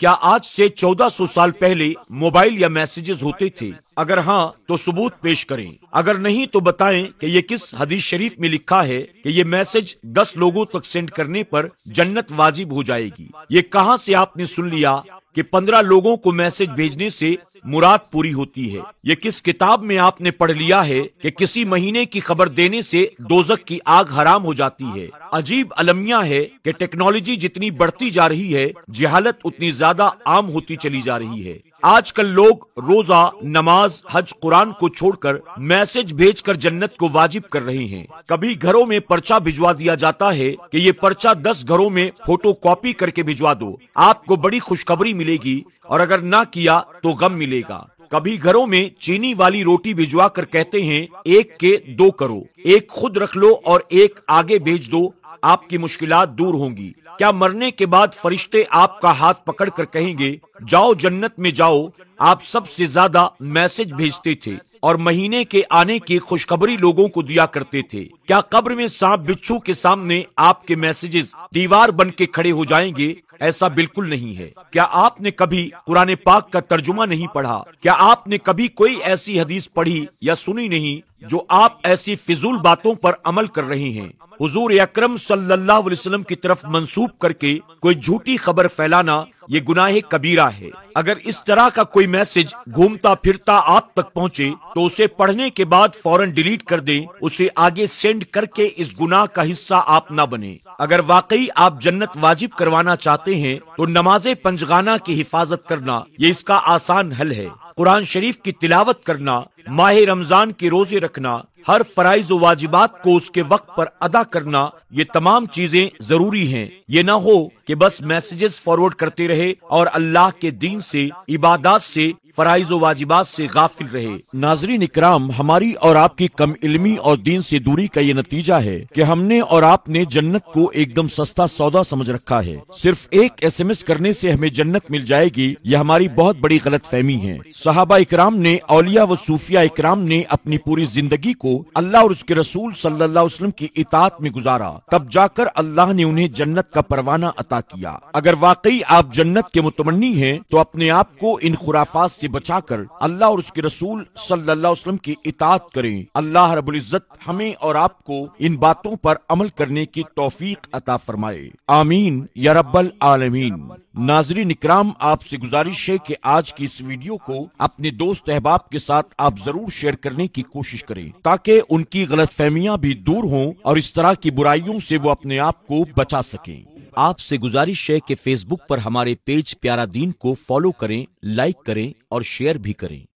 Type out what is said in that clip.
क्या आज से 1400 साल पहले मोबाइल या मैसेजेस होते थे अगर हाँ तो सबूत पेश करें अगर नहीं तो बताएं कि ये किस हदीस शरीफ में लिखा है कि ये मैसेज 10 लोगों तक सेंड करने पर जन्नत वाजिब हो जाएगी ये कहाँ से आपने सुन लिया कि 15 लोगों को मैसेज भेजने से मुराद पूरी होती है ये किस किताब में आपने पढ़ लिया है कि किसी महीने की खबर देने से दोजक की आग हराम हो जाती है अजीब अलमिया है कि टेक्नोलॉजी जितनी बढ़ती जा रही है जहालत उतनी ज्यादा आम होती चली जा रही है आजकल लोग रोजा नमाज हज कुरान को छोड़कर मैसेज भेजकर जन्नत को वाजिब कर रहे हैं कभी घरों में पर्चा भिजवा दिया जाता है कि ये पर्चा दस घरों में फोटो कॉपी करके भिजवा दो आपको बड़ी खुशखबरी मिलेगी और अगर ना किया तो गम मिलेगा कभी घरों में चीनी वाली रोटी भिजवा कर कहते हैं एक के दो करो एक खुद रख लो और एक आगे भेज दो आपकी मुश्किल दूर होंगी क्या मरने के बाद फरिश्ते आपका हाथ पकड़कर कहेंगे जाओ जन्नत में जाओ आप सबसे ज्यादा मैसेज भेजते थे और महीने के आने की खुशखबरी लोगों को दिया करते थे क्या कब्र में सांप बिच्छू के सामने आपके मैसेजेस दीवार बन के खड़े हो जाएंगे ऐसा बिल्कुल नहीं है क्या आपने कभी कुरान पाक का तर्जुमा नहीं पढ़ा क्या आपने कभी कोई ऐसी हदीस पढ़ी या सुनी नहीं जो आप ऐसी फिजूल बातों पर अमल कर रहे हैं हुजूर अकरम सल्लल्लाहु अलैहि वसल्लम की तरफ मंसूब करके कोई झूठी खबर फैलाना ये गुनाह कबीरा है अगर इस तरह का कोई मैसेज घूमता फिरता आप तक पहुंचे, तो उसे पढ़ने के बाद फौरन डिलीट कर दें, उसे आगे सेंड करके इस गुनाह का हिस्सा आप न बने अगर वाकई आप जन्नत वाजिब करवाना चाहते हैं तो नमाज पंजगाना की हिफाजत करना ये इसका आसान हल है कुरान शरीफ की तिलावत करना माह रमजान के रोजे रखना हर फराइज वाजिबात को उसके वक्त पर अदा करना ये तमाम चीजें जरूरी हैं। ये न हो कि बस मैसेजेस फॉरवर्ड करते रहे और अल्लाह के दीन से इबादत से फ़राइज वाजिबात से गाफिल रहे नाजरीन इक्राम हमारी और आपकी कम इलमी और दीन से दूरी का ये नतीजा है कि हमने और आपने जन्नत को एकदम सस्ता सौदा समझ रखा है सिर्फ एक एस एम एस करने से हमें जन्नत मिल जाएगी ये हमारी बहुत बड़ी गलत फहमी है सहाबा इक्राम ने अलिया व सूफिया इक्राम ने अपनी पूरी जिंदगी को अल्लाह और उसके रसूल सल्लाम की इतात में गुजारा तब जाकर अल्लाह ने उन्हें जन्नत का परवाना अता किया अगर वाकई आप जन्नत के मुतमनी है तो अपने आप को इन खुराफात ऐसी से बचाकर अल्लाह और उसके रसूल सल्लल्लाहु अलैहि वसल्लम की इतात करें अल्लाह रबुल इज़्ज़त हमें और आपको इन बातों पर अमल करने की तौफीक अता फरमाए आमीन या रब्बल आलमीन नाजरी निकराम आपसे गुजारिश है कि आज की इस वीडियो को अपने दोस्त अहबाब के साथ आप जरूर शेयर करने की कोशिश करें ताकि उनकी गलत फहमियाँ भी दूर हों और इस तरह की बुराइयों से वो अपने आप को बचा सकें आपसे गुजारिश है कि फेसबुक पर हमारे पेज प्यारा दीन को फॉलो करें लाइक करें और शेयर भी करें